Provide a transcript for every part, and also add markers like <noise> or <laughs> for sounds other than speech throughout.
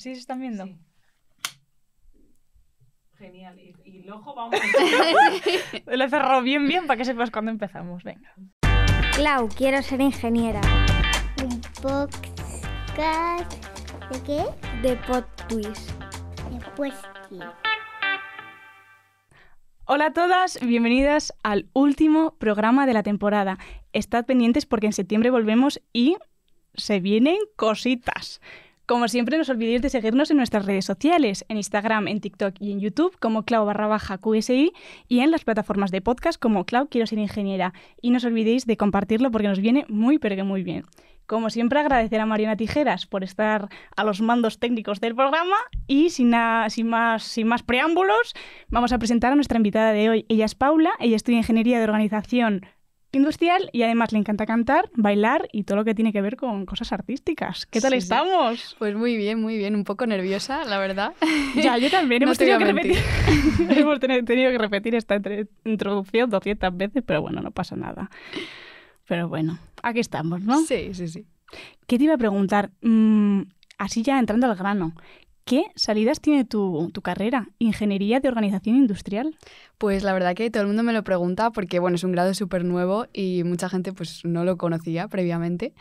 Sí, se están viendo. Genial. Y, A... <laughs> Lo cerró bien, bien para que sepas cuándo empezamos. Venga. Clau, quiero ser ingeniera. Un podcast. ¿De qué? De PodTwist. De Hola a todas, bienvenidas al último programa de la temporada. Estad pendientes porque en septiembre volvemos y se vienen cositas. Como siempre, no os olvidéis de seguirnos en nuestras redes sociales, en Instagram, en TikTok y en YouTube como clau barra baja QSI y en las plataformas de podcast como clau quiero ser ingeniera. Y no os olvidéis de compartirlo porque nos viene muy pero que muy bien. Como siempre, agradecer a Mariana Tijeras por estar a los mandos técnicos del programa y sin, sin, más, sin más preámbulos, vamos a presentar a nuestra invitada de hoy. Ella es Paula, ella estudia Ingeniería de Organización industrial y además le encanta cantar, bailar y todo lo que tiene que ver con cosas artísticas. ¿Qué tal estamos? Pues muy bien, muy bien. Un poco nerviosa, la verdad. <laughs> Ya, yo también. hemos, <laughs> tenido que repetir, esta introducción 200 veces, pero bueno, no pasa nada. Pero bueno, aquí estamos, ¿no? Sí, sí, sí. ¿Qué te iba a preguntar? Mm, así ya entrando al grano, ¿Qué salidas tiene tu, carrera, Ingeniería de Organización Industrial? Pues la verdad que todo el mundo me lo pregunta porque, bueno, es un grado súper nuevo y mucha gente pues no lo conocía previamente.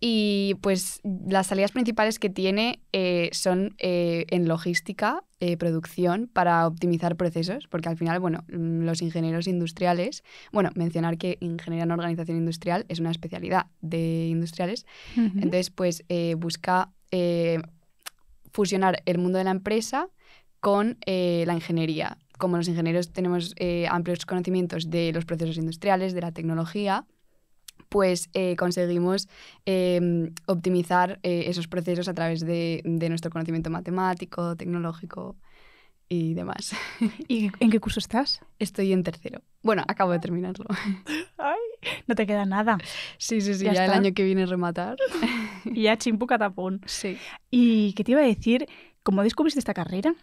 Y pues las salidas principales que tiene eh, son eh, en logística, eh, producción, para optimizar procesos, porque al final, bueno, mm, los ingenieros industriales, bueno, mencionar que ingeniería en organización industrial es una especialidad de industriales, entonces pues busca fusionar el mundo de la empresa con eh, la ingeniería. Como los ingenieros tenemos eh, amplios conocimientos de los procesos industriales, de la tecnología, pues eh, conseguimos em, optimizar esos procesos a través de nuestro conocimiento matemático, tecnológico y demás. <laughs> ¿Y en qué curso estás? Estoy en tercero. Bueno, acabo de terminarlo. <laughs> Ay, no te queda nada. Sí, sí, sí, ya, el año que viene rematar. Y <laughs> ya chimpu catapón. Sí. ¿Y qué te iba a decir? ¿Cómo descubriste esta carrera?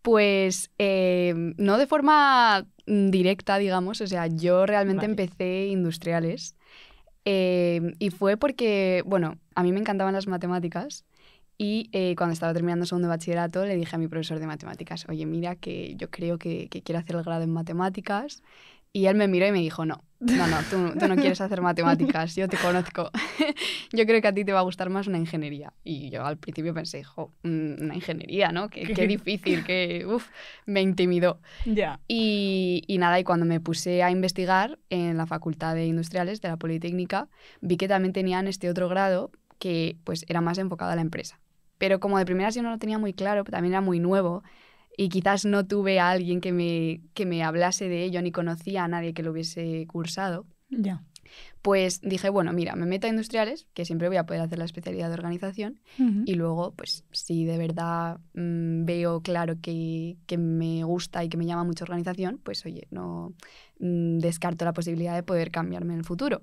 Pues eh, no de forma directa, digamos. O sea, yo realmente empecé industriales. Eh, y fue porque, bueno, a mí me encantaban las matemáticas y eh, cuando estaba terminando segundo de bachillerato le dije a mi profesor de matemáticas, oye, mira, que yo creo que, quiero hacer el grado en matemáticas. Y él me miró y me dijo, no, no, no, tú, no quieres hacer matemáticas, yo te conozco. <laughs> yo creo que a ti te va a gustar más una ingeniería. Y yo al principio pensé, jo, mm, una ingeniería, ¿no? Qué, <laughs> difícil, qué, uff, me intimidó. ya, Y, y, nada, y cuando me puse a investigar en la Facultad de Industriales de la Politécnica, vi que también tenían este otro grado que pues era más enfocado a la empresa. Pero como de primeras yo no lo tenía muy claro, también era muy nuevo y quizás no tuve a alguien que me, que me hablase de ello, ni conocía a nadie que lo hubiese cursado. Ya. Pues dije, bueno, mira, me meto a industriales, que siempre voy a poder hacer la especialidad de organización, y luego, pues si de verdad mm, veo claro que, me gusta y que me llama mucho organización, pues oye, no mm, descarto la posibilidad de poder cambiarme en el futuro.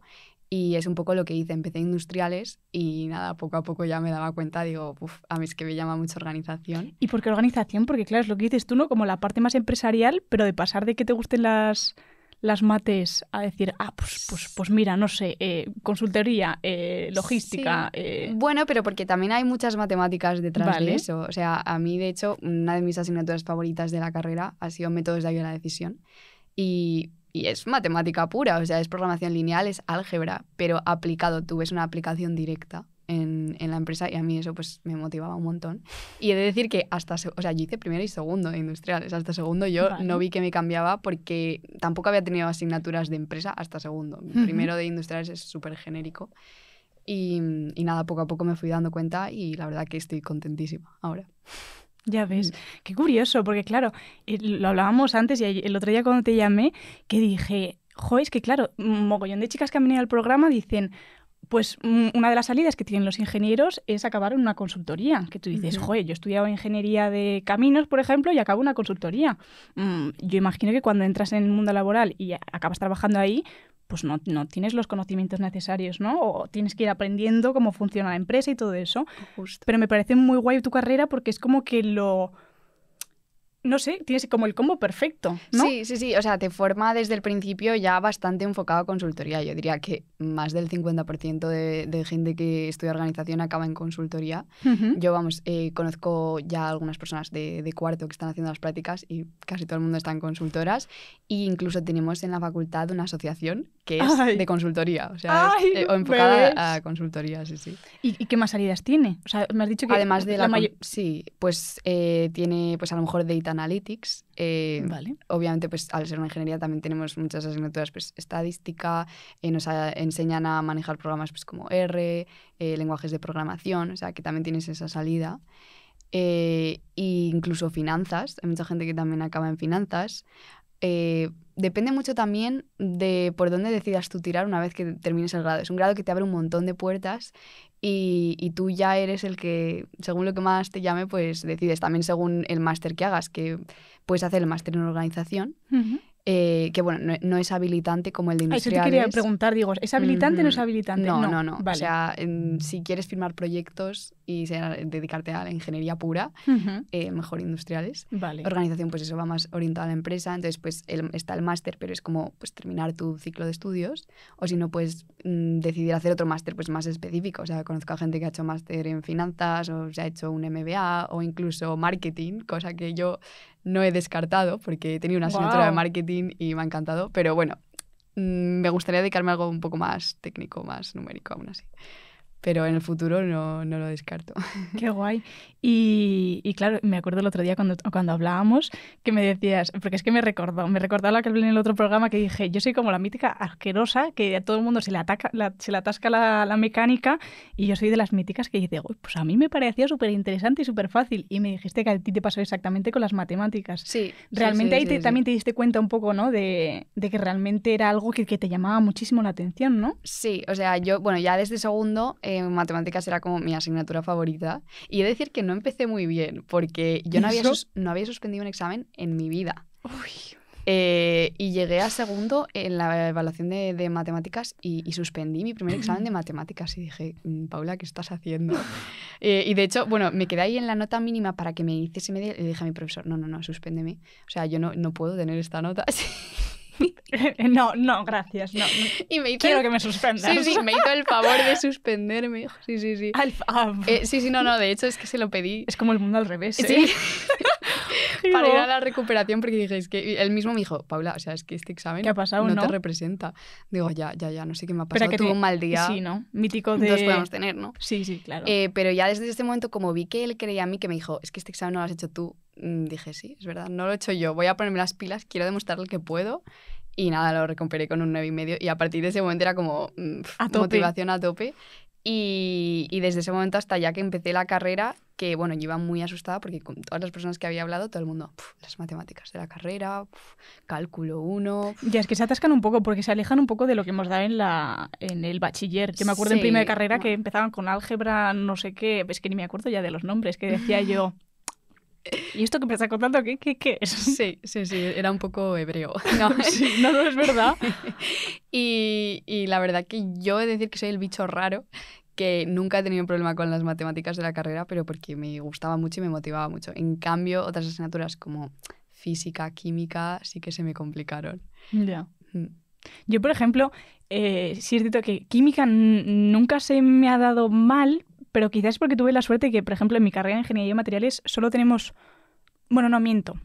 Y es un poco lo que hice, empecé industriales y nada, poco a poco ya me daba cuenta, digo, uff, a mí es que me llama mucho organización. ¿Y por qué organización? Porque claro, es lo que dices tú, ¿no? Como la parte más empresarial, pero de pasar de que te gusten las, las mates a decir, ah, pues, pues, pues mira, no sé, eh, consultoría, eh, logística. Eh". Bueno, pero porque también hay muchas matemáticas detrás de eso. O sea, a mí, de hecho, una de mis asignaturas favoritas de la carrera ha sido métodos de ayuda a la decisión. Y y es matemática pura, o sea, es programación lineal, es álgebra, pero aplicado, tú ves una aplicación directa. En, la empresa y a mí eso pues me motivaba un montón. Y he de decir que hasta, o sea, yo hice primero y segundo de industriales, hasta segundo yo no vi que me cambiaba porque tampoco había tenido asignaturas de empresa hasta segundo. Mi primero de industriales es súper genérico. Y, y nada, poco a poco me fui dando cuenta y la verdad que estoy contentísima ahora. Ya mm. ves, qué curioso, porque claro, lo hablábamos antes y el otro día cuando te llamé, que dije, jo, es que claro, un mogollón de chicas que han venido al programa dicen, pues mm, una de las salidas que tienen los ingenieros es acabar en una consultoría. Que tú dices, uh yo he estudiado ingeniería de caminos, por ejemplo, y acabo una consultoría. Mm, yo imagino que cuando entras en el mundo laboral y acabas trabajando ahí, pues no, no, tienes los conocimientos necesarios, ¿no? O tienes que ir aprendiendo cómo funciona la empresa y todo eso. Pero me parece muy guay tu carrera porque es como que lo no sé, tienes como el combo perfecto, ¿no? Sí, sí, sí. O sea, te forma desde el principio ya bastante enfocado a consultoría. Yo diría que más del 50% de, gente que estudia organización acaba en consultoría. Yo, vamos, eh, conozco ya algunas personas de, cuarto que están haciendo las prácticas y casi todo el mundo está en consultoras. E incluso tenemos en la facultad una asociación que es de consultoría. O sea, eh, enfocada a, consultoría, sí, sí. ¿Y, qué más salidas tiene? O sea, me has dicho que... Además de la... la sí, pues eh, tiene, pues a lo mejor de Analytics. Eh, obviamente, pues al ser una ingeniería también tenemos muchas asignaturas, pues estadística, eh, nos enseñan a manejar programas pues, como R, eh, lenguajes de programación, o sea que también tienes esa salida. e incluso finanzas, hay mucha gente que también acaba en finanzas. depende mucho también de por dónde decidas tú tirar una vez que termines el grado. Es un grado que te abre un montón de puertas y, y, tú ya eres el que, según lo que más te llame, pues decides también según el máster que hagas, que puedes hacer el máster en organización, eh, que bueno, no, es habilitante como el de industriales. Ah, eso te quería preguntar, digo, ¿es habilitante o no es habilitante? No, no, no. O sea, si quieres firmar proyectos y dedicarte a la ingeniería pura, eh, mejor industriales. Vale. Organización, pues eso va más orientado a la empresa, entonces pues está el máster, pero es como pues terminar tu ciclo de estudios, o si no, pues mm, decidir hacer otro máster pues más específico. O sea, conozco a gente que ha hecho máster en finanzas, o se ha hecho un MBA, o incluso marketing, cosa que yo no he descartado porque he tenido una asignatura de marketing y me ha encantado, pero bueno, mm, me gustaría dedicarme a algo un poco más técnico, más numérico aún así pero en el futuro no, no lo descarto. Qué guay. Y, y, claro, me acuerdo el otro día cuando, cuando hablábamos que me decías, porque es que me recordó, me recordaba lo que hablé en el otro programa que dije, yo soy como la mítica asquerosa que a todo el mundo se le, ataca, se le atasca la, la, mecánica y yo soy de las míticas que dice, pues a mí me parecía súper interesante y súper fácil. Y me dijiste que a ti te pasó exactamente con las matemáticas. Sí. Realmente ahí también te diste cuenta un poco, ¿no? De, de que realmente era algo que, que te llamaba muchísimo la atención, ¿no? Sí, o sea, yo, bueno, ya desde segundo matemáticas era como mi asignatura favorita. Y he de decir que no empecé muy bien, porque yo no había, no había suspendido un examen en mi vida. Eh, y llegué a segundo en la evaluación de, matemáticas y, suspendí mi primer examen de matemáticas y dije, mm, Paula, ¿qué estás haciendo? <laughs> Eh, y de hecho, bueno, me quedé ahí en la nota mínima para que me hiciese media y le dije a mi profesor, no, no, no, suspéndeme. O sea, yo no, no puedo tener esta nota. <laughs> <laughs> no, no, gracias. Y me Quiero que me suspendas. Sí, sí, me hizo el favor de suspenderme. <laughs> Sí, sí, sí. Ah, eh, sí, sí, no, no, de hecho es que se lo pedí. Es como el mundo al revés. Sí. ¿eh? <laughs> Para ir a la recuperación, porque dije, que él mismo me dijo, Paula, o sea, es que este examen no, te representa. Digo, ya, ya, ya, no sé qué me ha pasado. que un mal día. Sí, ¿no? Mítico de. podemos tener, ¿no? Sí, sí, claro. Eh, pero ya desde este momento, como vi que él creía a mí, que me dijo, es que este examen lo has hecho tú, Mm, dije, sí, es verdad, no lo he hecho yo, voy a ponerme las pilas, quiero demostrarle que puedo. Y nada, lo recuperé con un 9,5 y medio y a partir de ese momento era como mm, motivación a tope. Y, y, desde ese momento hasta ya que empecé la carrera, que bueno, yo iba muy asustada porque con todas las personas que había hablado, todo el mundo, las matemáticas de la carrera, cálculo 1. Ya, es que se atascan un poco porque se alejan un poco de lo que hemos dado en, la, en el bachiller. Yo me acuerdo en primera carrera que empezaban con álgebra, no sé qué, es que ni me acuerdo ya de los nombres, que decía yo. ¿Y esto que me está contando qué, es? Sí, sí, sí, era un poco hebreo. <laughs> No, no, es verdad. <laughs> y, la verdad que yo he de decir que soy el bicho raro, que nunca he tenido un problema con las matemáticas de la carrera, pero porque me gustaba mucho y me motivaba mucho. En cambio, otras asignaturas como física, química, sí que se me complicaron. Ya. Mm. Yo, por ejemplo, eh, sí es cierto que química nunca se me ha dado mal, pero quizás es porque tuve la suerte que, por ejemplo, en mi carrera de Ingeniería de Materiales solo tenemos... Bueno, no miento.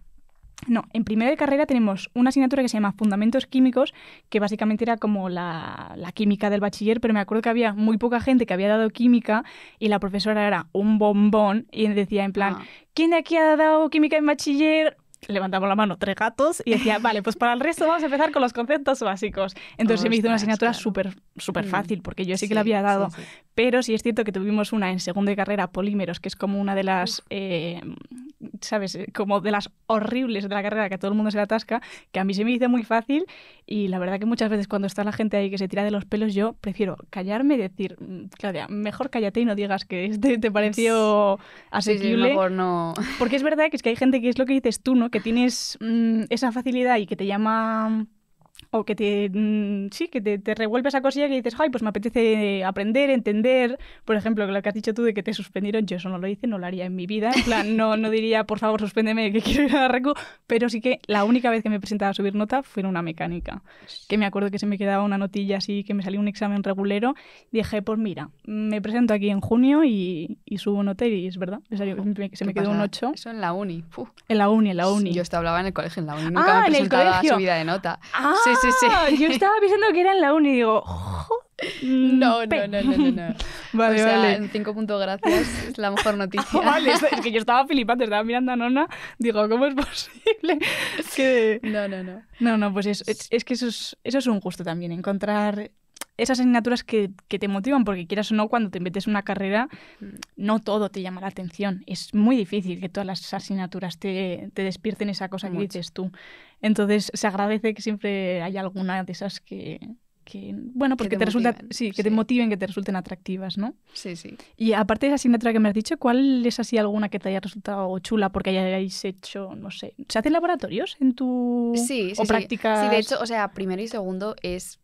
No, en primera de carrera tenemos una asignatura que se llama Fundamentos Químicos, que básicamente era como la, química del bachiller, pero me acuerdo que había muy poca gente que había dado química y la profesora era un bombón y decía en plan, ah. ¿quién de aquí ha dado química en bachiller? levantamos la mano tres gatos y decía, vale, pues para el resto vamos a empezar con los conceptos básicos. Entonces oh, se me hizo una asignatura súper mm. fácil, porque yo sí, que la había dado, pero sí es cierto que tuvimos una en segunda carrera, polímeros, que es como una de las, eh, ¿sabes? Eh, como de las horribles de la carrera que a todo el mundo se la atasca, que a mí se me hizo muy fácil y la verdad que muchas veces cuando está la gente ahí que se tira de los pelos, yo prefiero callarme y decir, mm, Claudia, mejor cállate y no digas que este te pareció asequible. mejor no. Porque es verdad que es que hay gente que es lo que dices tú, ¿no? que tienes mm, esa facilidad y que te llama o que te, mm, sí, que te, revuelve esa cosilla que dices, ay, pues me apetece aprender, entender. Por ejemplo, lo que has dicho tú de que te suspendieron, yo eso no lo hice, no lo haría en mi vida. En plan, no, no diría, por favor, suspéndeme, que quiero ir a la recu. Pero sí que la única vez que me presentaba a subir nota fue en una mecánica. Que me acuerdo que se me quedaba una notilla así, que me salió un examen regulero. Dije, pues mira, me presento aquí en junio y, subo nota y es verdad, se me quedó un 8. Eso en la uni. En la uni, en la uni. Yo estaba hablaba en el colegio, en la uni. Nunca ah, me presentaba a subida de nota. Ah, sí, sí, ah, Yo estaba pensando que era en la uni y digo, <laughs> no, no, no, no, no, <laughs> Vale, vale. En cinco puntos gracias es la mejor noticia. <laughs> vale, es que yo estaba flipando, estaba mirando a Nona, digo, ¿cómo es posible? Que... No, no, no. No, no, pues es, es que eso es, eso es un gusto también, encontrar esas asignaturas que, te motivan, porque quieras o no, cuando te metes en una carrera, mm. no todo te llama la atención. Es muy difícil que todas las asignaturas te, despierten esa cosa que dices tú. Entonces, se agradece que siempre haya alguna de esas que, bueno, porque te, resulta, sí, que te motiven, que te resulten atractivas, ¿no? Sí, sí. Y aparte de esa asignatura que me has dicho, ¿cuál es así alguna que te haya resultado chula porque hayáis hecho, no sé, ¿se hacen laboratorios en tu práctica sí sí, de hecho, o sea, primero y segundo es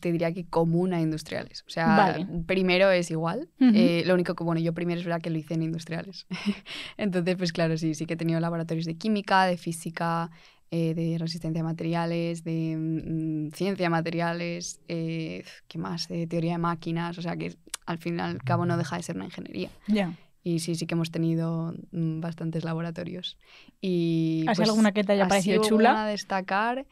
te diría que común a industriales. O sea, primero es igual. Eh, lo único que, bueno, yo primero es verdad que lo hice en industriales. <laughs> Entonces, pues claro, sí, sí que he tenido laboratorios de química, de física, eh, de resistencia a materiales, de mm, ciencia a materiales, eh, ¿qué más? De teoría de máquinas. O sea, que al fin y al cabo no deja de ser una ingeniería. Ya. Y sí, sí que hemos tenido mm, bastantes laboratorios. Y, ¿Has pues, alguna que te haya parecido chula? A destacar.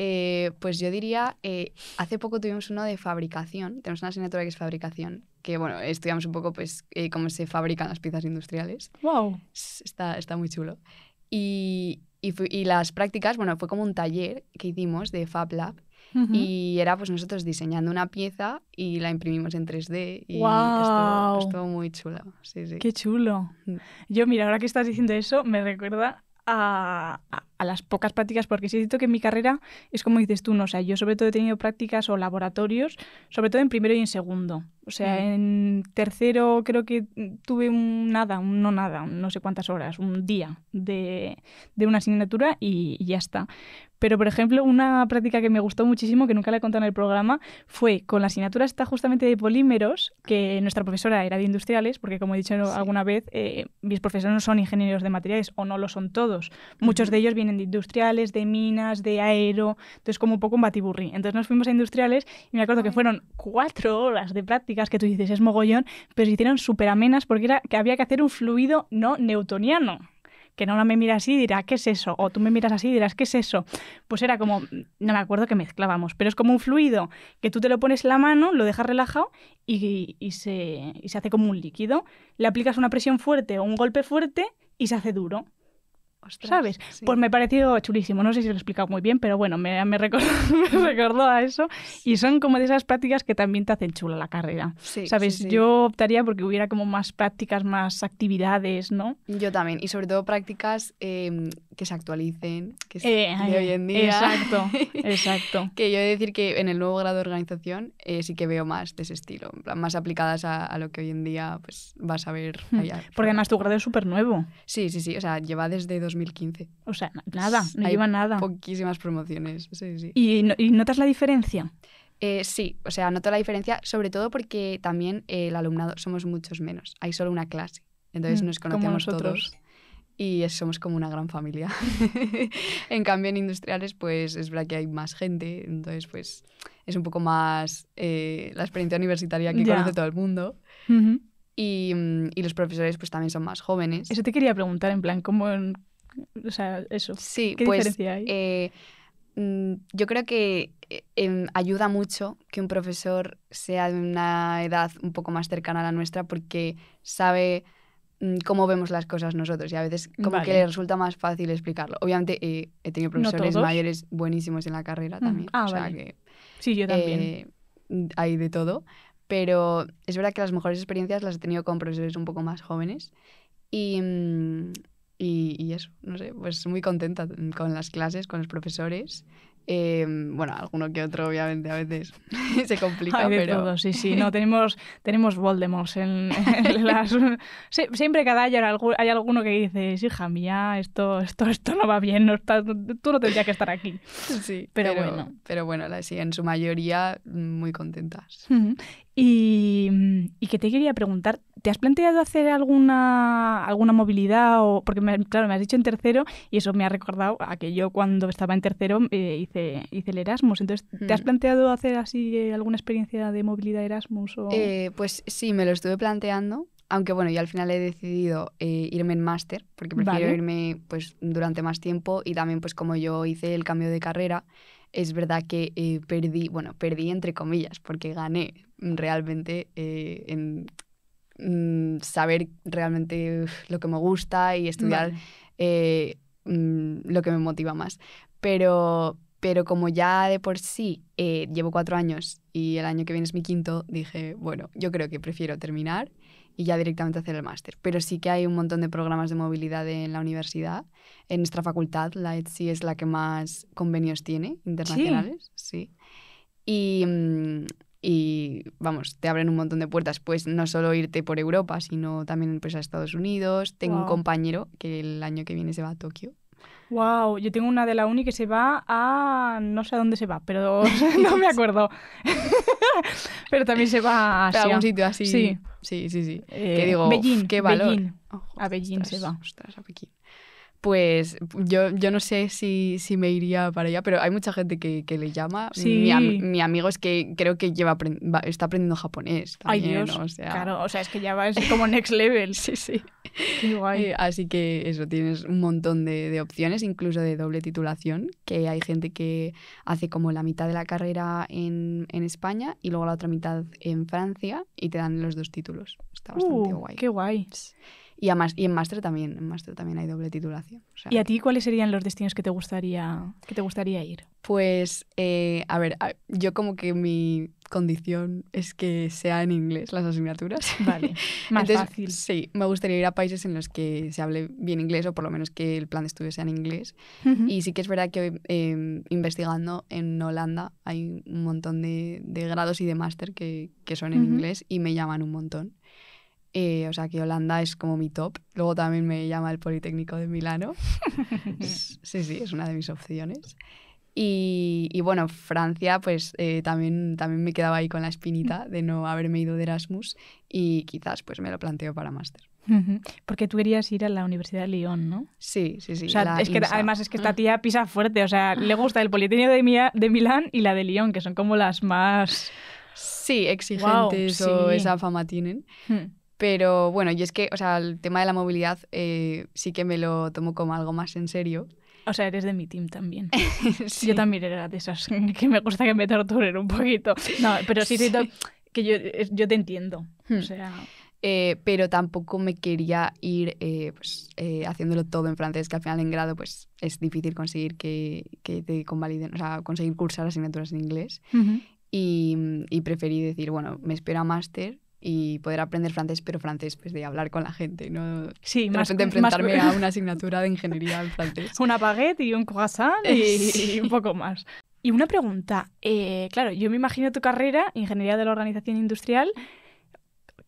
Eh, pues yo diría, eh, hace poco tuvimos uno de fabricación, tenemos una asignatura que es fabricación, que bueno, estudiamos un poco pues eh, cómo se fabrican las piezas industriales. ¡Wow! Está, está muy chulo. Y, y, las prácticas, bueno, fue como un taller que hicimos de Fab Lab. Y era pues nosotros diseñando una pieza y la imprimimos en 3D y wow. estuvo, muy chulo. Sí, sí. Qué chulo. Mm. Yo, mira, ahora que estás diciendo eso, me recuerda a, las pocas prácticas, porque sí siento que mi carrera es como dices tú, no, o yo sobre todo he tenido prácticas o laboratorios, sobre todo en primero y en segundo. O sea, mm. en tercero creo que tuve nada, no nada, no sé cuántas horas, un día de, una asignatura y, ya está. Pero, por ejemplo, una práctica que me gustó muchísimo, que nunca la he contado en el programa, fue con la asignatura esta justamente de polímeros, que nuestra profesora era de industriales, porque como he dicho alguna vez, eh, mis profesores no son ingenieros de materiales, o no lo son todos. Muchos de ellos vienen de industriales, de minas, de aero, entonces como un poco un batiburri. Entonces nos fuimos a industriales y me acuerdo que fueron cuatro horas de prácticas, que tú dices, es mogollón, pero se hicieron súper amenas porque era que había que hacer un fluido no newtoniano que no me mira así y dirá, ¿qué es eso? O tú me miras así y dirás, ¿qué es eso? Pues era como, no me acuerdo que mezclábamos, pero es como un fluido que tú te lo pones en la mano, lo dejas relajado y se hace como un líquido. Le aplicas una presión fuerte o un golpe fuerte y se hace duro. ¿Sabes? Pues me ha parecido chulísimo. No sé si lo he explicado muy bien, pero bueno, me, me, recordó, <laughs> recordó, a eso. Y son como de esas prácticas que también te hacen chula la carrera. ¿Sabes? Yo optaría porque hubiera como más prácticas, más actividades, ¿no? Yo también. Y sobre todo prácticas em, que se actualicen, que eh, de hoy en día. Exacto, <laughs> exacto. que yo he de decir que en el nuevo grado de organización eh, sí que veo más de ese estilo, más aplicadas a, lo que hoy en día pues, vas a ver hmm. allá. Porque además tu grado es súper nuevo. Sí, sí, sí. O sea, lleva desde 2015. O sea, nada, no lleva nada. Poquísimas promociones, ¿Y, notas la diferencia? Eh, sí, o sea, noto la diferencia, sobre todo porque también eh, el alumnado somos muchos menos. Hay solo una clase, entonces mm, nos conocemos todos y somos como una gran familia. <laughs> en cambio, en industriales, pues es verdad que hay más gente, entonces pues es un poco más eh, la experiencia universitaria que conoce todo el mundo. y, mm, y, los profesores pues también son más jóvenes. Eso te quería preguntar, en plan, ¿cómo, o sea, eso. Sí, ¿Qué pues, diferencia hay? Eh, mm, yo creo que eh, em, ayuda mucho que un profesor sea de una edad un poco más cercana a la nuestra porque sabe mm, cómo vemos las cosas nosotros y a veces como que le resulta más fácil explicarlo. Obviamente eh, he tenido profesores mayores buenísimos en la carrera mm, también. Ah, o sea que, sí, yo también. hay de todo, pero es verdad que las mejores experiencias las he tenido con profesores un poco más jóvenes y, y, y, eso, no sé, pues muy contenta con las clases, con los profesores. Eh, bueno, alguno que otro, obviamente, a veces <laughs> se complica, pero... sí, sí, <laughs> no, tenemos, tenemos Voldemort en, <laughs> las... siempre cada año hay alguno que dice hija mía, esto, esto, esto no va bien, no estás, tú no tendrías que estar aquí. Sí, pero, bueno. Pero bueno, en su mayoría muy contentas. Mm, y, que te quería preguntar, ¿te has planteado hacer alguna, alguna movilidad? O, porque, me, claro, me has dicho en tercero y eso me ha recordado a que yo cuando estaba en tercero eh, hice, hice el Erasmus. Entonces, ¿te has planteado hacer así eh, alguna experiencia de movilidad Erasmus? O... Eh, pues sí, me lo estuve planteando. Aunque bueno, yo al final he decidido eh, irme en máster, porque prefiero irme pues durante más tiempo y también pues como yo hice el cambio de carrera, es verdad que eh, perdí, bueno, perdí entre comillas, porque gané realmente eh, en mm, saber realmente lo que me gusta y estudiar eh, mm, lo que me motiva más. Pero, pero como ya de por sí llevo cuatro años y el año que viene es mi quinto, dije, bueno, yo creo que prefiero terminar y ya directamente hacer el máster. Pero sí que hay un montón de programas de movilidad en la universidad. En nuestra facultad, la ETSI es la que más convenios tiene internacionales, sí. Y, mm, vamos, te abren un montón de puertas, pues no solo irte por Europa, sino también pues, a Estados Unidos. Tengo un compañero que el año que viene se va a Tokio Wow, yo tengo una de la uni que se va a no sé a dónde se va, pero <laughs> no me <laughs> acuerdo. <laughs> pero también se va a Asia. algún sitio así. Sí, sí, sí, que eh, digo, Beijing, qué valor. Oh, a Beijing se va. Ostras, a pues yo, no sé si, me iría para allá, pero hay mucha gente que, le llama. Mi, amigo es que creo que lleva está aprendiendo japonés. También, Dios. Claro, o sea, es que ya va es como next level. <laughs> sí, sí. Qué guay. Eh, así que eso, tienes un montón de, opciones, incluso de doble titulación, que hay gente que hace como la mitad de la carrera en, España y luego la otra mitad en Francia y te dan los dos títulos. Está bastante uh, guay. Qué guay. Y, y en máster también, en máster también hay doble titulación. ¿Y a ti cuáles serían los destinos que te gustaría, que te gustaría ir? Pues, eh, a ver, yo como que mi condición es que sea en inglés las asignaturas. Vale, <laughs> más fácil. Sí, me gustaría ir a países en los que se hable bien inglés o por lo menos que el plan de estudio sea en inglés. Y sí que es verdad que eh, investigando en Holanda hay un montón de, de grados y de máster que, que, son en inglés y me llaman un montón. Eh, o sea que Holanda es como mi top. Luego también me llama el Politécnico de Milano. <laughs> sí, sí, es una de mis opciones. Y, bueno, Francia, pues eh, también, también me quedaba ahí con la espinita de no haberme ido de Erasmus y quizás pues me lo planteo para máster. Porque tú querías ir a la Universidad de Lyon, ¿no? Sí, sí, sí. es que, además es que esta mm. tía pisa fuerte, o sea, le gusta el Politécnico de, Milán y la de Lyon, que son como las más... Sí, exigentes o esa fama tienen. Hmm. Pero bueno, yo es que, o sea, el tema de la movilidad eh, sí que me lo tomo como algo más en serio. O sea, eres de mi team también. <laughs> Yo también era de esas <laughs> que me gusta que me torturen un poquito. No, pero sí, sí. que yo, yo te entiendo. O hmm. sea. Eh, pero tampoco me quería ir eh, pues, haciéndolo todo en francés, que al final en grado pues, es difícil conseguir que, que te convaliden, o sea, conseguir cursar asignaturas en inglés. y, y, preferí decir, bueno, me espero a máster y poder aprender francés, pero francés pues de hablar con la gente, no sí, de enfrentarme a <laughs> una asignatura de ingeniería en francés. Una baguette y un croissant y, <laughs> un poco más. Y una pregunta, eh, claro, yo me imagino tu carrera, ingeniería de la organización industrial,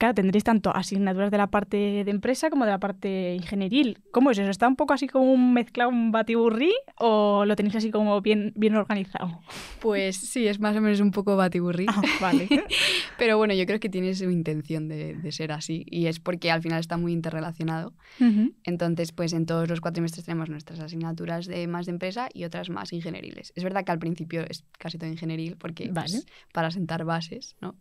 claro, tendréis tanto asignaturas de la parte de empresa como de la parte ingenieril. ¿Cómo es eso? ¿Está un poco así como un mezclado, un batiburrí o lo tenéis así como bien, bien organizado? Pues sí, es más o menos un poco batiburrí. Ah, vale. <laughs> Pero bueno, yo creo que tiene su intención de, ser así y es porque al final está muy interrelacionado. Entonces, pues en todos los cuatrimestres tenemos nuestras asignaturas de más de empresa y otras más ingenieriles. Es verdad que al principio es casi todo ingenieril porque pues, para sentar bases, ¿no?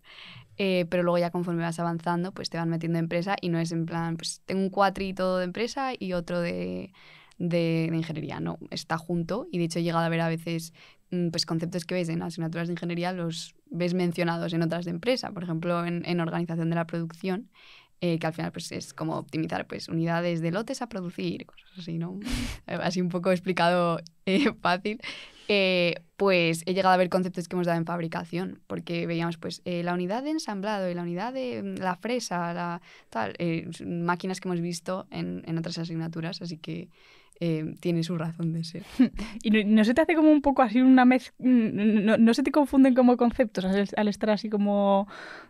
Eh, pero luego ya conforme vas avanzando pues te van metiendo empresa y no es en plan, pues tengo un cuatrito de empresa y otro de, de, ingeniería, no, está junto y de hecho he llegado a ver a veces mm, pues conceptos que ves en asignaturas de ingeniería los ves mencionados en otras de empresa, por ejemplo, en, organización de la producción, eh, que al final pues, es como optimizar pues, unidades de lotes a producir, cosas así, ¿no? <laughs> así un poco explicado eh, fácil. Eh, pues he llegado a ver conceptos que hemos dado en fabricación, porque veíamos pues eh, la unidad de ensamblado y la unidad de mm, la fresa, la eh, máquinas que hemos visto en, en otras asignaturas, así que Em, tiene su razón de ser. <laughs> ¿Y no, se te hace como un poco así una mezcla, mm, no, se te confunden como conceptos al, estar así como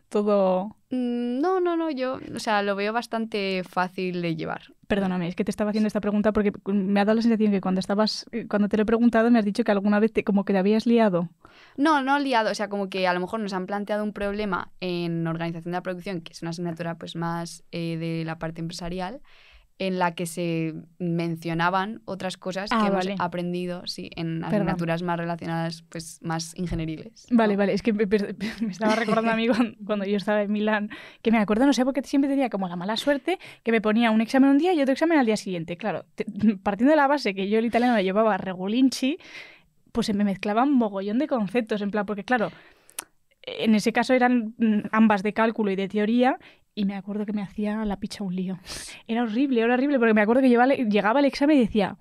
todo... Mm, no, no, no, yo, o sea, lo veo bastante fácil de llevar. Perdóname, es que te estaba haciendo esta pregunta porque me ha dado la sensación que cuando estabas, eh, cuando te lo he preguntado me has dicho que alguna vez te, como que te habías liado. No, no liado, o sea, como que a lo mejor nos han planteado un problema en organización de la producción, que es una asignatura pues más eh, de la parte empresarial, en la que se mencionaban otras cosas ah, que hemos aprendido sí, en asignaturas más relacionadas, pues más ingenieriles. Vale, vale, es que me, estaba recordando a mí <laughs> cuando, yo estaba en Milán, que me acuerdo, no sé por siempre tenía como la mala suerte que me ponía un examen un día y otro examen al día siguiente. Claro, <laughs> partiendo de la base que yo el italiano lo llevaba Regulinci, pues se me mezclaban mogollón de conceptos, en plan, porque claro en ese caso eran mm, ambas de cálculo y de teoría, y me acuerdo que me hacía la picha un lío. Era horrible, era horrible, porque me acuerdo que llegaba el examen y decía,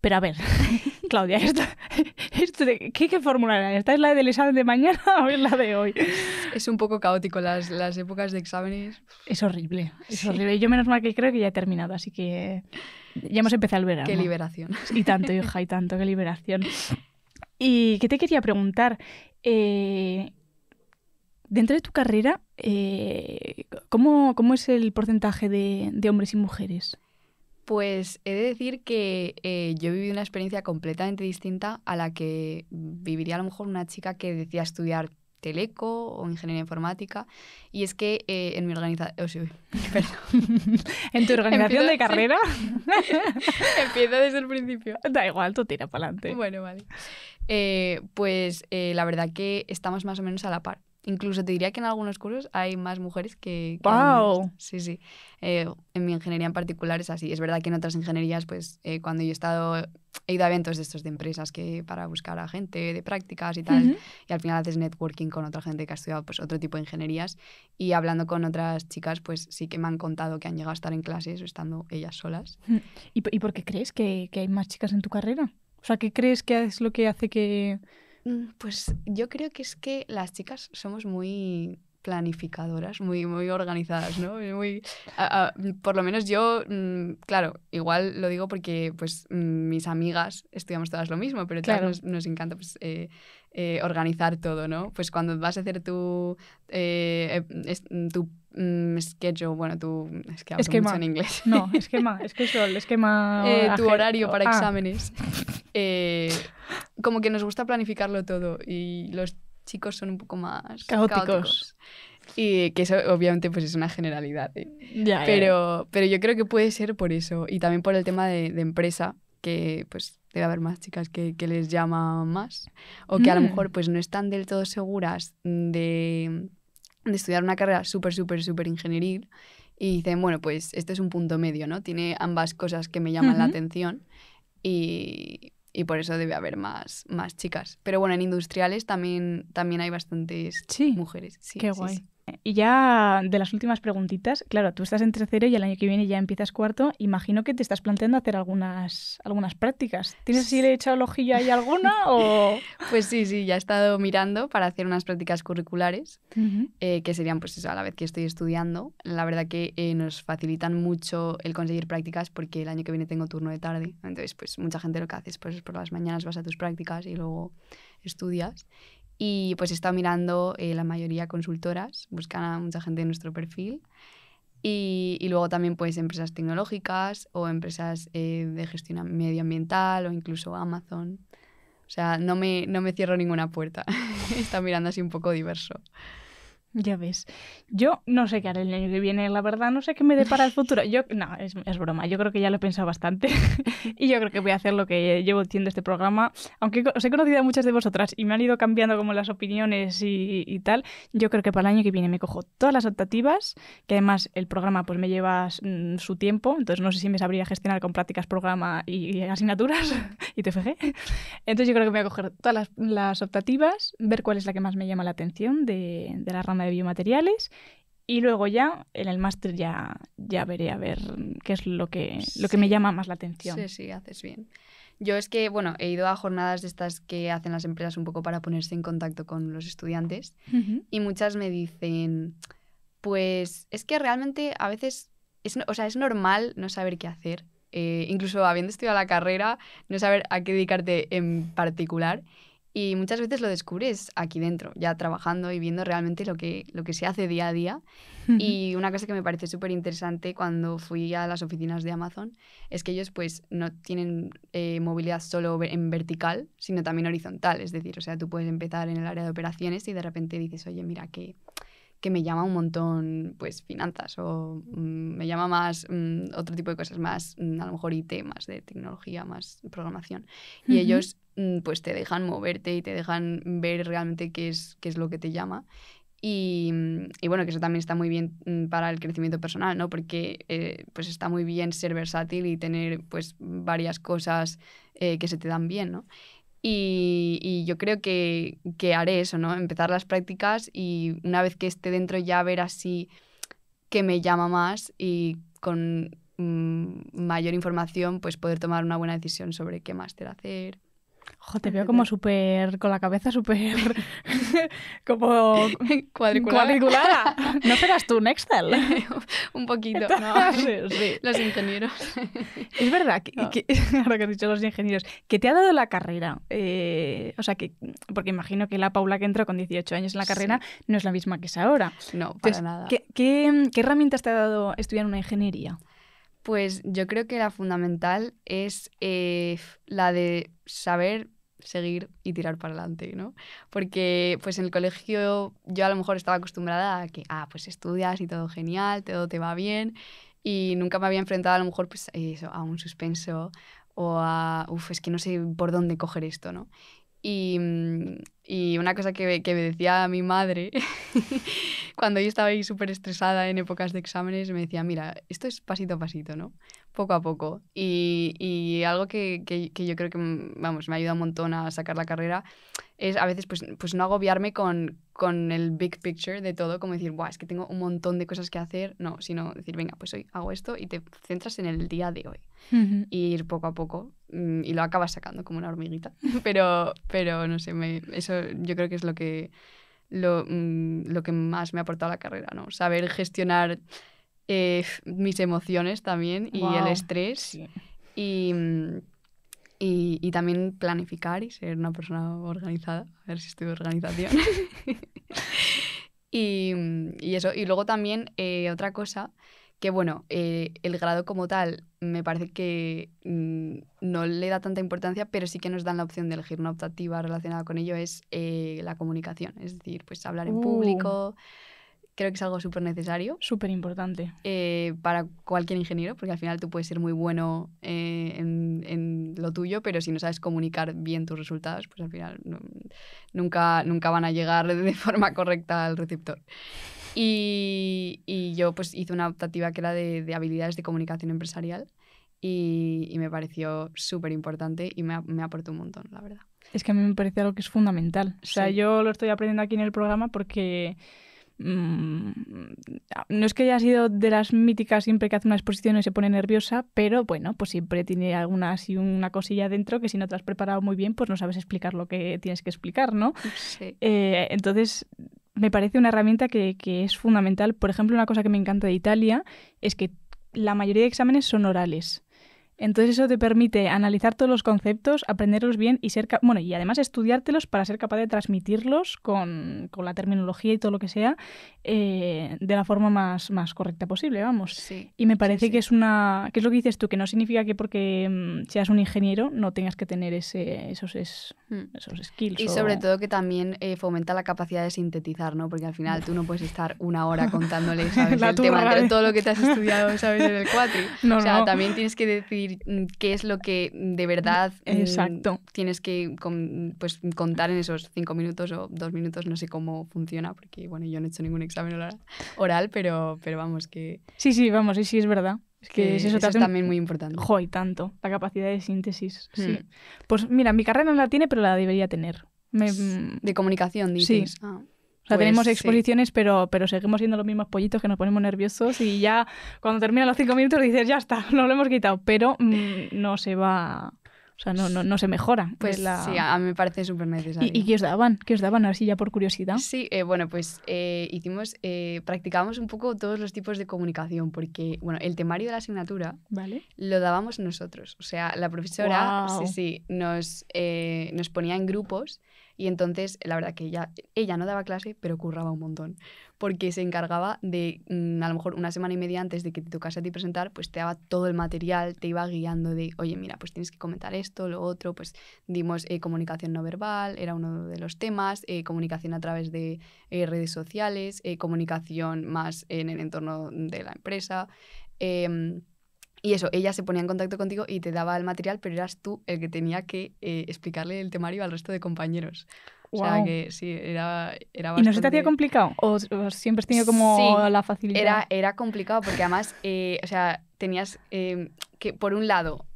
pero a ver, <laughs> Claudia, ¿esto, <laughs> esto ¿qué, qué fórmula era? ¿Esta es la del examen de mañana <laughs> o es la de hoy? Es un poco caótico las, las épocas de exámenes. Es horrible, es horrible. Yo menos mal que creo que ya he terminado, así que ya hemos empezado el verano. Qué liberación. Y tanto, hija, y tanto, qué liberación. ¿Y qué te quería preguntar? Eh, Dentro de tu carrera, eh, ¿cómo, es el porcentaje de, hombres y mujeres? Pues he de decir que eh, yo he vivido una experiencia completamente distinta a la que viviría a lo mejor una chica que decía estudiar teleco o ingeniería informática. Y es que eh, en mi organización... Oh, <laughs> <laughs> ¿En tu organización de carrera? <laughs> Empieza desde el principio. Da igual, tú tira para adelante. Bueno, vale. pues la verdad que estamos más o menos a la par. Incluso te diría que en algunos cursos hay más mujeres que... ¡Wow! Sí, sí. Eh, en mi ingeniería en particular es así. Es verdad que en otras ingenierías, pues eh, cuando yo he estado, he ido a eventos de estos de empresas que para buscar a gente de prácticas y tal, y al final haces networking con otra gente que ha estudiado pues, otro tipo de ingenierías y hablando con otras chicas, pues sí que me han contado que han llegado a estar en clases o estando ellas solas. ¿Y, y por qué crees que, que hay más chicas en tu carrera? O sea, ¿qué crees que es lo que hace que Mm, pues yo creo que es que las chicas somos muy planificadoras, muy, muy organizadas, ¿no? Muy, mm, por lo menos yo, mm, claro, igual lo digo porque pues mis amigas estudiamos todas lo mismo, pero nos, encanta pues, eh, eh, organizar todo, ¿no? Pues cuando vas a hacer tu, eh, em, tu Mm, schedule, bueno, tú esquema. en inglés. No, <laughs> esquema, es esquema... <laughs> Eh, tu horario para ah. exámenes. <laughs> Eh, como que nos gusta planificarlo todo y los chicos son un poco más caóticos. Y que eso obviamente pues es una generalidad. ¿eh? pero, pero yo creo que puede ser por eso y también por el tema de, empresa, que pues debe haber más chicas que, que les llama más o que a lo mm. mejor pues no están del todo seguras de de estudiar una carrera súper, súper, súper ingeniería y dicen, bueno, pues este es un punto medio, ¿no? Tiene ambas cosas que me llaman la atención y, por eso debe haber más, más chicas. Pero bueno, en industriales también, también hay bastantes mujeres. Sí, Qué guay. Y ya de las últimas preguntitas, claro, tú estás en tercero y el año que viene ya empiezas cuarto. Imagino que te estás planteando hacer algunas, algunas prácticas. ¿Tienes así he echado el ahí alguna? <laughs> Pues sí, sí, ya he estado mirando para hacer unas prácticas curriculares, eh, que serían pues eso, a la vez que estoy estudiando. La verdad que eh, nos facilitan mucho el conseguir prácticas porque el año que viene tengo turno de tarde. Entonces, pues mucha gente lo que hace es pues, por las mañanas vas a tus prácticas y luego estudias. Y pues he estado mirando eh, la mayoría consultoras, buscan a mucha gente de nuestro perfil. Y, luego también pues empresas tecnológicas o empresas eh, de gestión medioambiental o incluso Amazon. O sea, no me, no me cierro ninguna puerta. <laughs> Está mirando así un poco diverso. Ya ves. Yo no sé qué haré el año que viene, la verdad, no sé qué me depara el futuro. Yo, no, es, broma, yo creo que ya lo he pensado bastante <laughs> y yo creo que voy a hacer lo que llevo haciendo este programa. Aunque os he conocido a muchas de vosotras y me han ido cambiando como las opiniones y, tal, yo creo que para el año que viene me cojo todas las optativas, que además el programa pues me lleva mm, su tiempo, entonces no sé si me sabría gestionar con prácticas, programa y, asignaturas <laughs> y TFG. Entonces yo creo que voy a coger todas las, optativas, ver cuál es la que más me llama la atención de, de la rama de biomateriales y luego ya en el máster ya, ya veré a ver qué es lo que, lo que me llama más la atención. Sí, sí, haces bien. Yo es que, bueno, he ido a jornadas de estas que hacen las empresas un poco para ponerse en contacto con los estudiantes y muchas me dicen, pues es que realmente a veces, es, o sea, es normal no saber qué hacer, eh, incluso habiendo estudiado la carrera, no saber a qué dedicarte en particular. Y muchas veces lo descubres aquí dentro, ya trabajando y viendo realmente lo que, lo que se hace día a día. <laughs> Y una cosa que me parece súper interesante cuando fui a las oficinas de Amazon es que ellos pues no tienen eh, movilidad solo en vertical, sino también horizontal. Es decir, o sea, tú puedes empezar en el área de operaciones y de repente dices, oye, mira, que, que me llama un montón pues finanzas o mm, me llama más mm, otro tipo de cosas más, mm, a lo mejor IT, más de tecnología, más programación. Y ellos Mm, pues te dejan moverte y te dejan ver realmente qué es, lo que te llama. Mm, y, bueno, que eso también está muy bien mm, para el crecimiento personal, ¿no? Porque eh, pues está muy bien ser versátil y tener pues varias cosas eh, que se te dan bien, ¿no? Y, yo creo que, que, haré eso, ¿no? Empezar las prácticas y una vez que esté dentro ya ver así qué me llama más y con mayor información pues poder tomar una buena decisión sobre qué máster hacer. Ojo, te veo como súper, con la cabeza súper, <laughs> como cuadriculada. <laughs> ¿No serás tú un Excel? <laughs> un poquito, ¿no? Los ingenieros. es verdad, que, que, ahora que has dicho los ingenieros, ¿Qué te ha dado la carrera, eh, o sea, que, porque imagino que la Paula que entró con 18 años en la carrera no es la misma que es ahora. No, para nada. qué herramientas te ha dado estudiar una ingeniería? Pues yo creo que la fundamental es eh, la de saber seguir y tirar para adelante, ¿no? Porque pues en el colegio yo a lo mejor estaba acostumbrada a que, ah, pues estudias y todo genial, todo te va bien, y nunca me había enfrentado a lo mejor pues, a un suspenso o a, uff, es que no sé por dónde coger esto, ¿no? Y, mm, y una cosa que, me decía mi madre <laughs> cuando yo estaba ahí súper estresada en épocas de exámenes, me decía, mira, esto es pasito a pasito, ¿no? Poco a poco. Y, algo que, yo creo que, mm, vamos, me ayuda un montón a sacar la carrera es a veces pues, pues no agobiarme con, con el big picture de todo, como decir, guau, es que tengo un montón de cosas que hacer. No, sino decir, venga, pues hoy hago esto y te centras en el día de hoy. Y ir poco a poco Mm, y lo acabas sacando como una hormiguita. <laughs> Pero, pero no sé, eso yo creo que es lo que, lo, mm, lo, que más me ha aportado la carrera, ¿no? Saber gestionar eh, mis emociones también y el estrés. Y, también planificar y ser una persona organizada. A ver si estoy organización. <laughs> y, eso. Y luego también eh, otra cosa que bueno, eh, el grado como tal me parece que mm, no le da tanta importancia, pero sí que nos dan la opción de elegir una optativa relacionada con ello, es eh, la comunicación, es decir, pues hablar en uh. público. Creo que es algo súper necesario. Súper importante. Eh, para cualquier ingeniero, porque al final tú puedes ser muy bueno en, lo tuyo, pero si no sabes comunicar bien tus resultados, pues al final mm, nunca, nunca van a llegar <laughs> de forma correcta al receptor. Y, y, yo pues hice una optativa que era de, de habilidades de comunicación empresarial y, y me pareció súper importante y me, me, aportó un montón, la verdad. Es que a mí me parece algo que es fundamental. O sea, yo lo estoy aprendiendo aquí en el programa porque mm, no es que haya sido de las míticas siempre que hace una exposición y se pone nerviosa, pero bueno, pues siempre tiene alguna así una cosilla dentro que si no te has preparado muy bien, pues no sabes explicar lo que tienes que explicar, ¿no? Sí. Eh, entonces me parece una herramienta que, que es fundamental. Por ejemplo, una cosa que me encanta de Italia es que la mayoría de exámenes son orales. Entonces eso te permite analizar todos los conceptos, aprenderlos bien y ser bueno, y además estudiártelos para ser capaz de transmitirlos con, la terminología y todo lo que sea eh, de la forma más, correcta posible, vamos. y me parece que es una que es lo que dices tú, que no significa que porque mm, seas un ingeniero no tengas que tener ese, esos, hmm. esos skills. Y sobre todo que también eh, fomenta la capacidad de sintetizar, ¿no? Porque al final tú no puedes estar una hora contándole, <laughs> el tema, todo lo que te has estudiado, En el cuatri. <laughs> o sea, también tienes que decidir Mm, qué es lo que de verdad mm, Exacto. tienes que pues, contar en esos cinco minutos o dos minutos, no sé cómo funciona, porque bueno, yo no he hecho ningún examen oral, pero, pero vamos que... Sí, sí, vamos, sí, sí, es verdad. Es que, eso, es también muy importante. Joy, tanto, la capacidad de síntesis. Mm. Sí. Pues mira, mi carrera no la tiene, pero la debería tener. De comunicación, dices. Sí. Ah. O sea, pues tenemos exposiciones, pero, pero seguimos siendo los mismos pollitos que nos ponemos nerviosos y ya cuando terminan los cinco minutos dices, ya está, <laughs> nos lo hemos quitado, pero mm, no se va... O sea, no, no, no se mejora. Pues la... sí, a mí me parece súper necesario. ¿Y, qué os daban? ¿Qué os daban? Así ya por curiosidad. Sí, eh, bueno, pues eh, hicimos, eh, practicábamos un poco todos los tipos de comunicación, porque, bueno, el temario de la asignatura ¿Vale? lo dábamos nosotros. O sea, la profesora, sí, sí, nos, eh, nos ponía en grupos y entonces, la verdad que ella, ella no daba clase, pero curraba un montón, porque se encargaba de, mm, a lo mejor una semana y media antes de que te tocase a ti presentar, pues te daba todo el material, te iba guiando de, oye, mira, pues tienes que comentar esto, lo otro, pues dimos eh, comunicación no verbal, era uno de los temas, eh, comunicación a través de eh, redes sociales, comunicación más en el entorno de la empresa. Em, y eso, ella se ponía en contacto contigo y te daba el material, pero eras tú el que tenía que eh, explicarle el temario al resto de compañeros. O sea que sí, era, era bastante... ¿Y no se te hacía complicado? ¿O, siempre has tenido como la facilidad? Era, era complicado porque además, eh, o sea, tenías eh, que, por un lado,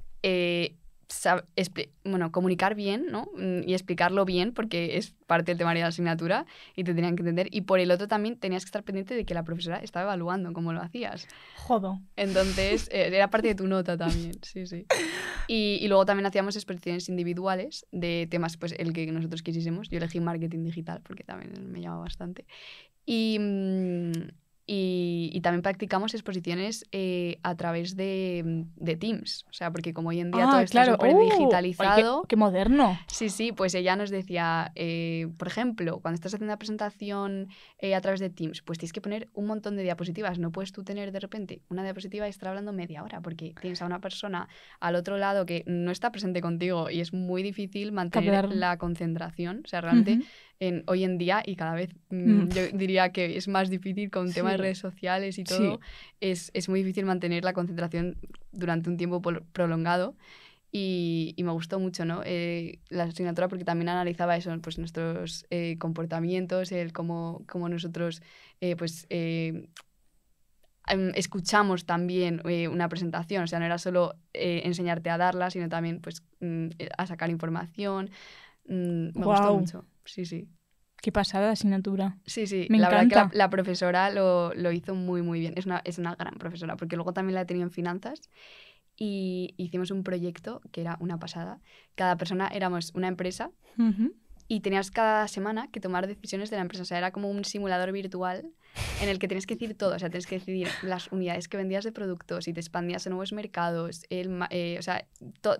bueno, comunicar bien, ¿no? Mm, y explicarlo bien, porque es parte del temario de la asignatura y te tenían que entender. Y por el otro también tenías que estar pendiente de que la profesora estaba evaluando cómo lo hacías. Jodo. Entonces, <laughs> eh, era parte de tu nota también, sí, sí. Y, luego también hacíamos exposiciones individuales de temas, pues el que nosotros quisiésemos. Yo elegí marketing digital porque también me llama bastante. Y... Mm, y, también practicamos exposiciones eh, a través de, Teams. O sea, porque como hoy en día ah, todo está súper ¡Uh! digitalizado. qué, moderno! Sí, sí, pues ella nos decía, eh, por ejemplo, cuando estás haciendo una presentación eh, a través de Teams, pues tienes que poner un montón de diapositivas. No puedes tú tener de repente una diapositiva y estar hablando media hora, porque tienes a una persona al otro lado que no está presente contigo y es muy difícil mantener la concentración. O sea, realmente hoy en día y cada vez mm, mm. yo diría que es más difícil con temas de redes sociales y todo, es, es, muy difícil mantener la concentración durante un tiempo prolongado. Y, y me gustó mucho ¿no? Eh, la asignatura porque también analizaba eso, pues nuestros eh, comportamientos, el cómo, cómo nosotros eh, pues, em, escuchamos también una presentación, o sea, no era solo enseñarte a darla, sino también pues, mm, a sacar información, Mm, me gustó mucho. Sí, sí. Qué pasada asignatura. Sí, sí. Me la encanta. verdad que la, profesora lo, lo, hizo muy, muy bien. Es una, es una gran profesora, porque luego también la he tenido en finanzas y hicimos un proyecto que era una pasada. Cada persona éramos una empresa y tenías cada semana que tomar decisiones de la empresa. O sea, era como un simulador virtual en el que tienes que decir todo, o sea, tienes que decidir las unidades que vendías de productos y te expandías a nuevos mercados, el, eh, o sea,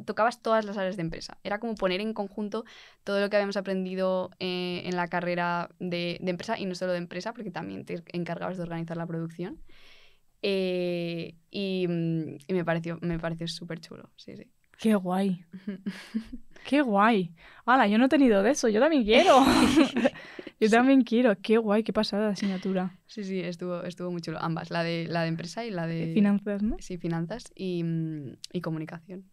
tocabas todas las áreas de empresa. Era como poner en conjunto todo lo que habíamos aprendido eh, en la carrera de, empresa y no solo de empresa, porque también te encargabas de organizar la producción. Eh, mm, y, me pareció, me pareció súper chulo, sí, sí. Qué guay. <laughs> Qué guay. Hala, yo no he tenido de eso, yo también quiero. <laughs> yo también quiero. Qué guay, qué pasada la asignatura. Sí, sí, estuvo, estuvo muy chulo. Ambas, la de, la de empresa y la de... Eh, finanzas, ¿no? Sí, finanzas y, y comunicación.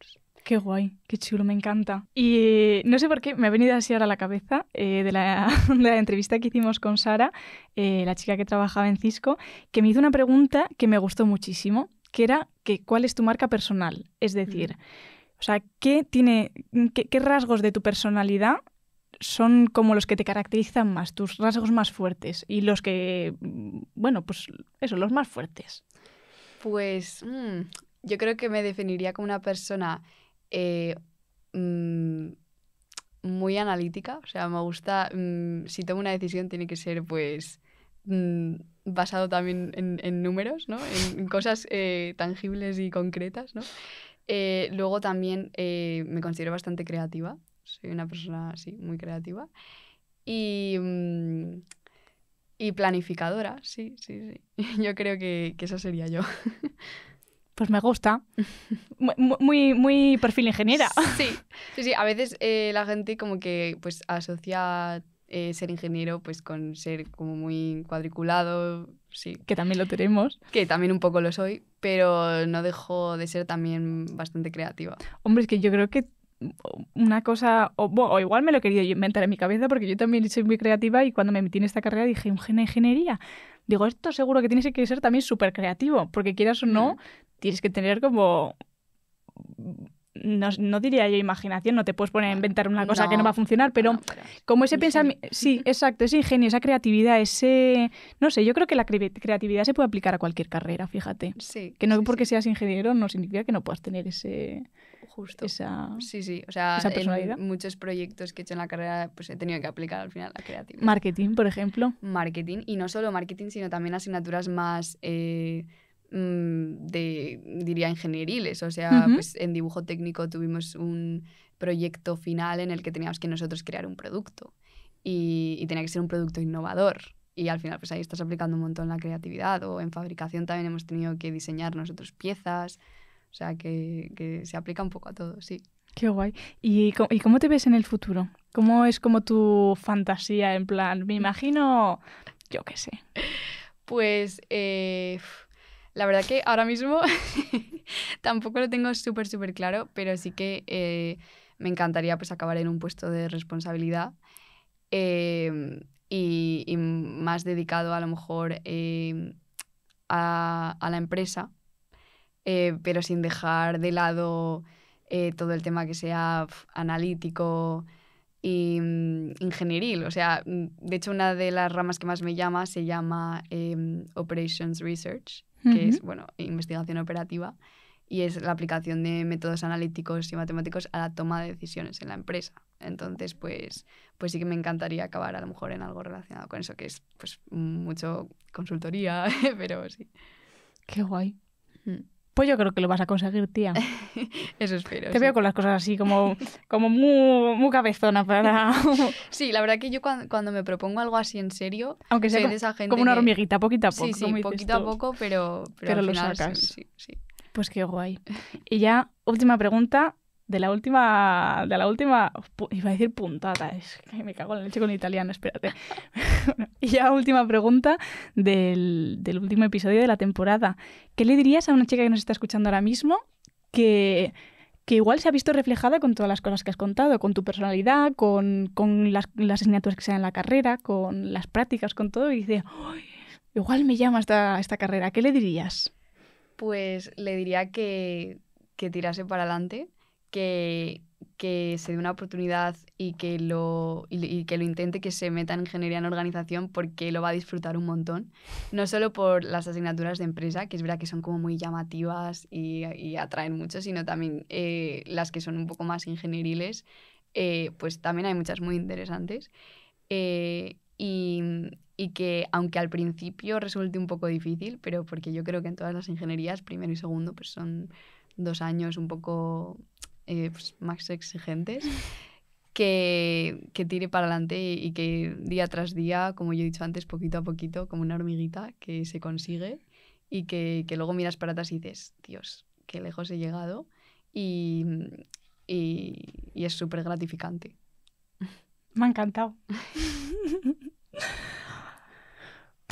Qué guay, qué chulo, me encanta. Y eh, no sé por qué, me ha venido así ahora a la cabeza eh, <laughs> de, la, entrevista que hicimos con Sara, la chica que trabajaba en Cisco, que me hizo una pregunta que me gustó muchísimo, que era que, cuál es tu marca personal. Es decir... Mm. O sea, ¿qué, tiene, qué, rasgos de tu personalidad son como los que te caracterizan más, tus rasgos más fuertes y los que, mm, bueno, pues eso, los más fuertes? Pues mm, yo creo que me definiría como una persona eh, mm, muy analítica, o sea, me gusta, si tomo una decisión tiene que ser pues basado también en, números, ¿no? En, cosas eh, tangibles y concretas, ¿no? Eh, luego también eh, me considero bastante creativa, soy una persona, así, muy creativa. Y, mm, y planificadora, sí, sí, sí. <laughs> Yo creo que, que esa sería yo. <laughs> Pues me gusta. <laughs> Muy, muy, perfil ingeniera. Sí, sí, sí. A veces eh, la gente como que pues asocia ser ingeniero pues con ser como muy cuadriculado, sí. Que también lo tenemos. Que también un poco lo soy, pero no dejo de ser también bastante creativa. Hombre, es que yo creo que una cosa, o, igual me lo he querido inventar en mi cabeza, porque yo también soy muy creativa y cuando me metí en esta carrera dije, un gen ingeniería. Digo, esto seguro que tienes que ser también súper creativo, porque quieras o no, mm. tienes que tener como no, diría yo imaginación, no te puedes poner a inventar una cosa que no va a funcionar, pero, como ese pensamiento, sí, <laughs> exacto, ese ingenio, esa creatividad, ese, no sé, yo creo que la creatividad se puede aplicar a cualquier carrera, fíjate. Sí. Que no porque seas ingeniero no significa que no puedas tener ese... Justo. Esa, sí, sí, o sea, muchos proyectos que he hecho en la carrera, pues he tenido que aplicar al final la creatividad. Marketing, por ejemplo. Marketing, y no solo marketing, sino también asignaturas más... Eh, Mm, de, diría, ingenieriles. O sea, pues en dibujo técnico tuvimos un proyecto final en el que teníamos que nosotros crear un producto y, tenía que ser un producto innovador. Y al final, pues ahí estás aplicando un montón la creatividad o en fabricación también hemos tenido que diseñar nosotros piezas. O sea, que, que se aplica un poco a todo, sí. Qué guay. ¿Y, ¿Y cómo te ves en el futuro? ¿Cómo es como tu fantasía en plan? Me imagino, yo qué sé. Pues eh, la verdad que ahora mismo <laughs> tampoco lo tengo súper, súper claro, pero sí que eh, me encantaría pues acabar en un puesto de responsabilidad em, y, más dedicado a lo mejor em, a, la empresa, eh, pero sin dejar de lado eh, todo el tema que sea analítico e ingenieril. O sea, mm, de hecho una de las ramas que más me llama se llama em, Operations Research que es, bueno, investigación operativa, y es la aplicación de métodos analíticos y matemáticos a la toma de decisiones en la empresa. Entonces, pues, pues sí que me encantaría acabar a lo mejor en algo relacionado con eso, que es pues mucho consultoría, <laughs> pero sí. Qué guay. Mm. Pues yo creo que lo vas a conseguir, tía. <laughs> Eso espero. Te veo con las cosas así como, como muy, muy cabezona para... <laughs> sí, la verdad que yo cuando, me propongo algo así en serio, Aunque sea como, una hormiguita, poquito a poco. Sí, sí, poquito a poco, pero, pero, lo sacas. sí, sí. Pues qué guay. <laughs> Y ya, última pregunta, de la última, de la última, iba a decir puntada, es que me cago en la leche con el italiano, espérate. <laughs> y ya última pregunta del, último episodio de la temporada. ¿Qué le dirías a una chica que nos está escuchando ahora mismo que que igual se ha visto reflejada con todas las cosas que has contado, con tu personalidad, con, las, asignaturas que se dan en la carrera, con las prácticas, con todo, y dice, igual me llama esta, esta carrera, ¿qué le dirías? Pues le diría que, que tirase para adelante, que, se dé una oportunidad y que, lo, y, que lo intente, que se meta en ingeniería en organización porque lo va a disfrutar un montón. No solo por las asignaturas de empresa, que es verdad que son como muy llamativas y, atraen mucho, sino también eh, las que son un poco más ingenieriles, eh, pues también hay muchas muy interesantes. Eh, y, y que aunque al principio resulte un poco difícil, pero porque yo creo que en todas las ingenierías, primero y segundo, pues son dos años un poco eh, pues, más exigentes, que, que, tire para adelante y, que día tras día, como yo he dicho antes, poquito a poquito, como una hormiguita que se consigue y que, luego miras para atrás y dices, Dios, qué lejos he llegado y, y, y es súper gratificante. Me ha encantado. <laughs>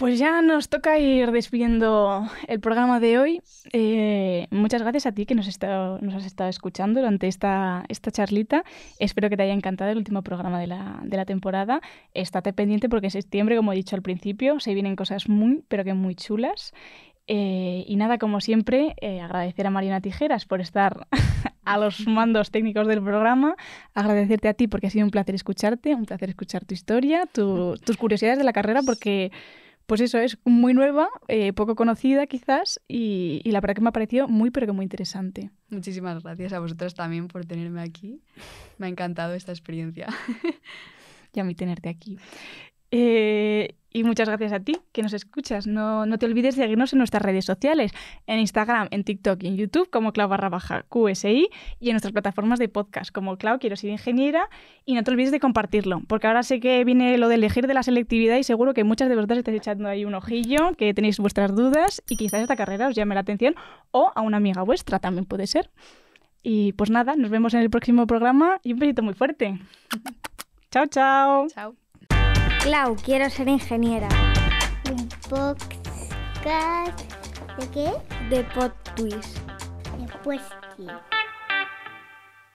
Pues ya nos toca ir despidiendo el programa de hoy. Eh, muchas gracias a ti que nos, has estado escuchando durante esta, esta charlita. Espero que te haya encantado el último programa de la, temporada. Estate pendiente porque en septiembre, como he dicho al principio, se vienen cosas muy, pero que muy chulas. Eh, y nada, como siempre, eh, agradecer a Mariana Tijeras por estar <laughs> a los mandos técnicos del programa, agradecerte a ti porque ha sido un placer escucharte, un placer escuchar tu historia, tus curiosidades de la carrera, porque pues eso, es muy nueva, eh, poco conocida quizás, y, y, la verdad que me ha parecido muy, pero que muy interesante. Muchísimas gracias a vosotros también por tenerme aquí. Me ha encantado esta experiencia. <laughs> y a mí tenerte aquí. Eh, y muchas gracias a ti que nos escuchas. No, no, te olvides de seguirnos en nuestras redes sociales, en Instagram, en TikTok y en YouTube como Clau barra baja QSI y en nuestras plataformas de podcast como Clau Quiero ser ingeniera y no te olvides de compartirlo, porque ahora sé que viene lo de elegir de la selectividad y seguro que muchas de vosotras estáis echando ahí un ojillo, que tenéis vuestras dudas y quizás esta carrera os llame la atención o a una amiga vuestra también puede ser. Y pues nada, nos vemos en el próximo programa y un besito muy fuerte. <laughs> chao, chao. Chao. Clau, quiero ser ingeniera. Un podcast. ¿De qué? De pod-twist. De Podquiz.